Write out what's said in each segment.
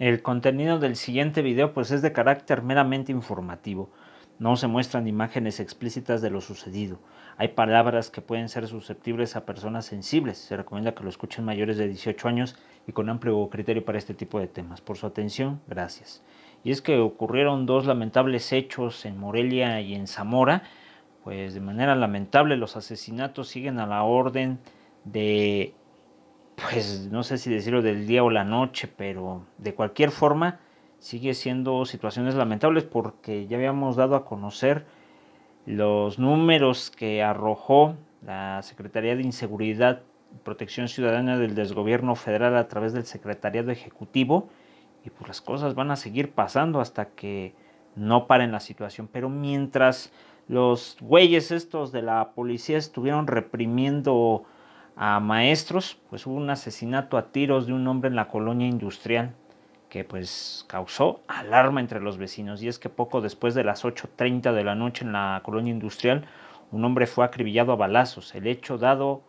El contenido del siguiente video pues es de carácter meramente informativo. No se muestran imágenes explícitas de lo sucedido. Hay palabras que pueden ser susceptibles a personas sensibles. Se recomienda que lo escuchen mayores de 18 años y con amplio criterio para este tipo de temas. Por su atención, gracias. Y es que ocurrieron dos lamentables hechos en Morelia y en Zamora. Pues de manera lamentable los asesinatos siguen a la orden de pues no sé si decirlo del día o la noche, pero de cualquier forma sigue siendo situaciones lamentables porque ya habíamos dado a conocer los números que arrojó la Secretaría de Inseguridad y Protección Ciudadana del Desgobierno Federal a través del Secretariado Ejecutivo y pues las cosas van a seguir pasando hasta que no paren la situación. Pero mientras los güeyes estos de la policía estuvieron reprimiendo a maestros, pues hubo un asesinato a tiros de un hombre en la colonia industrial que pues causó alarma entre los vecinos y es que poco después de las 8.30 de la noche en la colonia industrial un hombre fue acribillado a balazos. El hecho dado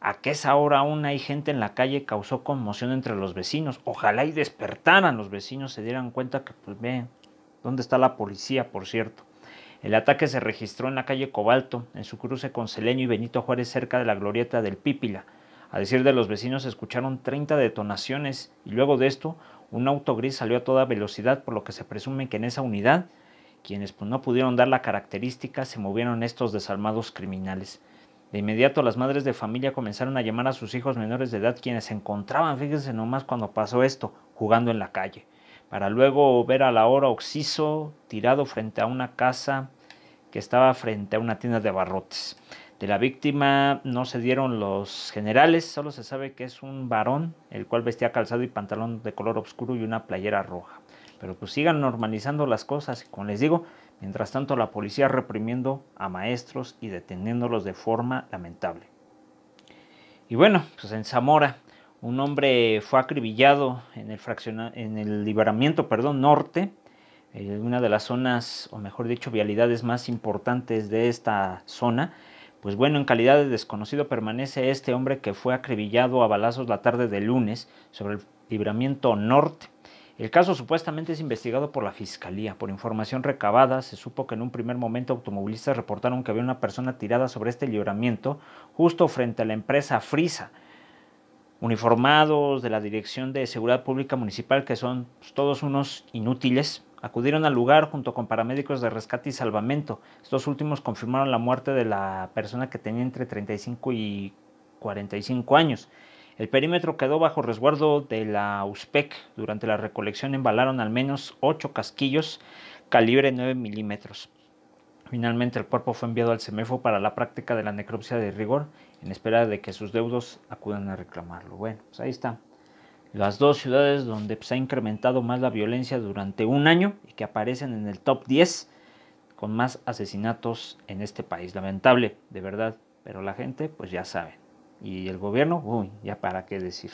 a que esa hora aún hay gente en la calle causó conmoción entre los vecinos. Ojalá y despertaran los vecinos, se dieran cuenta que pues ve, ¿dónde está la policía, por cierto? El ataque se registró en la calle Cobalto, en su cruce con Seleño y Benito Juárez cerca de la glorieta del Pípila. A decir de los vecinos, escucharon 30 detonaciones y luego de esto, un auto gris salió a toda velocidad, por lo que se presume que en esa unidad, quienes pues, no pudieron dar la característica, se movieron estos desarmados criminales. De inmediato las madres de familia comenzaron a llamar a sus hijos menores de edad quienes se encontraban, fíjense nomás cuando pasó esto, jugando en la calle para luego ver a la hora oxiso tirado frente a una casa que estaba frente a una tienda de barrotes. De la víctima no se dieron los generales, solo se sabe que es un varón, el cual vestía calzado y pantalón de color oscuro y una playera roja. Pero pues sigan normalizando las cosas, como les digo, mientras tanto la policía reprimiendo a maestros y deteniéndolos de forma lamentable. Y bueno, pues en Zamora, un hombre fue acribillado en el, en el perdón, norte, en eh, una de las zonas, o mejor dicho, vialidades más importantes de esta zona. Pues bueno, en calidad de desconocido permanece este hombre que fue acribillado a balazos la tarde de lunes sobre el libramiento norte. El caso supuestamente es investigado por la fiscalía. Por información recabada, se supo que en un primer momento automovilistas reportaron que había una persona tirada sobre este libramiento justo frente a la empresa Frisa uniformados de la Dirección de Seguridad Pública Municipal, que son pues, todos unos inútiles, acudieron al lugar junto con paramédicos de rescate y salvamento. Estos últimos confirmaron la muerte de la persona que tenía entre 35 y 45 años. El perímetro quedó bajo resguardo de la USPEC. Durante la recolección embalaron al menos 8 casquillos calibre 9 milímetros. Finalmente, el cuerpo fue enviado al CEMEFO para la práctica de la necropsia de rigor, en espera de que sus deudos acudan a reclamarlo. Bueno, pues ahí está. Las dos ciudades donde pues, se ha incrementado más la violencia durante un año y que aparecen en el top 10 con más asesinatos en este país. Lamentable, de verdad, pero la gente pues ya sabe. Y el gobierno, uy, ya para qué decir.